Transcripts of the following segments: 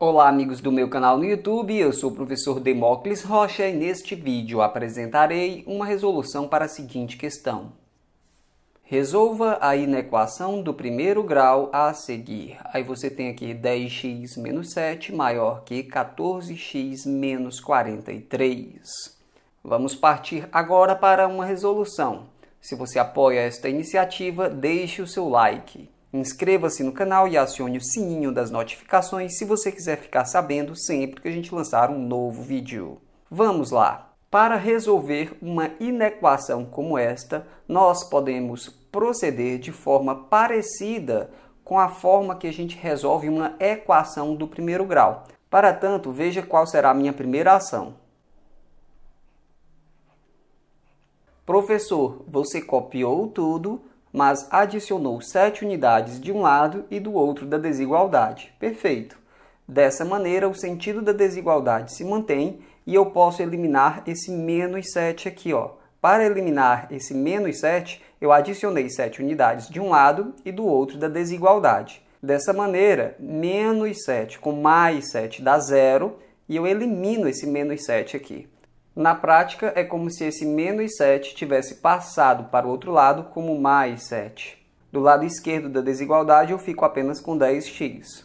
Olá amigos do meu canal no YouTube, eu sou o professor Demócles Rocha e neste vídeo apresentarei uma resolução para a seguinte questão. Resolva a inequação do primeiro grau a seguir. Aí você tem aqui 10x menos 7 maior que 14x menos 43. Vamos partir agora para uma resolução. Se você apoia esta iniciativa, deixe o seu like. Inscreva-se no canal e acione o sininho das notificações se você quiser ficar sabendo sempre que a gente lançar um novo vídeo. Vamos lá! Para resolver uma inequação como esta, nós podemos proceder de forma parecida com a forma que a gente resolve uma equação do primeiro grau. Para tanto, veja qual será a minha primeira ação. Professor, você copiou tudo mas adicionou sete unidades de um lado e do outro da desigualdade. Perfeito. Dessa maneira, o sentido da desigualdade se mantém e eu posso eliminar esse menos 7 aqui. Ó. Para eliminar esse menos 7, eu adicionei 7 unidades de um lado e do outro da desigualdade. Dessa maneira, menos 7 com mais 7 dá zero e eu elimino esse menos 7 aqui. Na prática, é como se esse menos 7 tivesse passado para o outro lado como mais 7. Do lado esquerdo da desigualdade, eu fico apenas com 10x.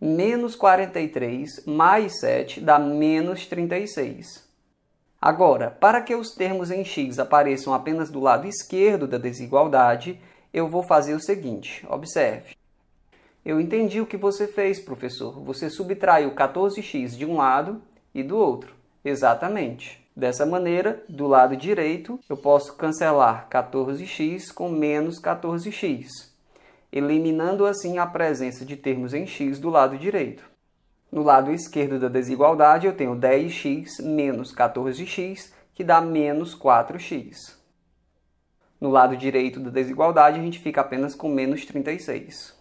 Menos 43 mais 7 dá menos 36. Agora, para que os termos em x apareçam apenas do lado esquerdo da desigualdade, eu vou fazer o seguinte, observe. Eu entendi o que você fez, professor. Você subtraiu 14x de um lado e do outro. Exatamente. Dessa maneira, do lado direito, eu posso cancelar 14x com menos 14x, eliminando assim a presença de termos em x do lado direito. No lado esquerdo da desigualdade, eu tenho 10x menos 14x, que dá menos 4x. No lado direito da desigualdade, a gente fica apenas com menos 36.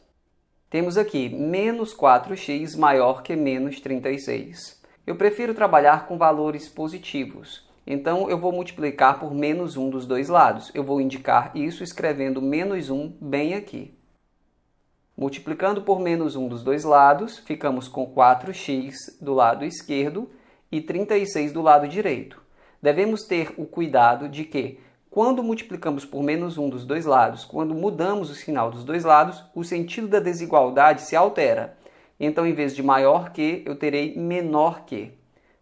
Temos aqui menos 4x maior que menos 36. Eu prefiro trabalhar com valores positivos. Então, eu vou multiplicar por menos um dos dois lados. Eu vou indicar isso escrevendo menos um bem aqui. Multiplicando por menos um dos dois lados, ficamos com 4x do lado esquerdo e 36 do lado direito. Devemos ter o cuidado de que, quando multiplicamos por menos um dos dois lados, quando mudamos o sinal dos dois lados, o sentido da desigualdade se altera. Então, em vez de maior que, eu terei menor que.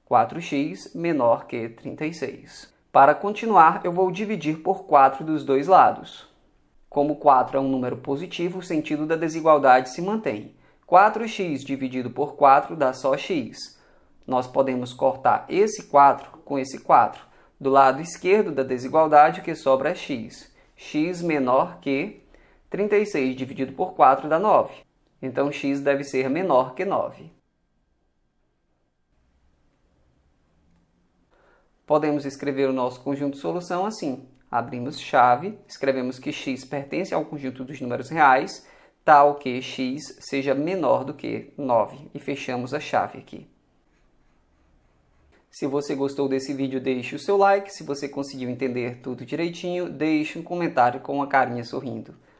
4x menor que 36. Para continuar, eu vou dividir por 4 dos dois lados. Como 4 é um número positivo, o sentido da desigualdade se mantém. 4x dividido por 4 dá só x. Nós podemos cortar esse 4 com esse 4. Do lado esquerdo da desigualdade, o que sobra é x. x menor que 36 dividido por 4 dá 9. Então x deve ser menor que 9. Podemos escrever o nosso conjunto de solução assim. Abrimos chave, escrevemos que x pertence ao conjunto dos números reais, tal que x seja menor do que 9. E fechamos a chave aqui. Se você gostou desse vídeo, deixe o seu like. Se você conseguiu entender tudo direitinho, deixe um comentário com a carinha sorrindo.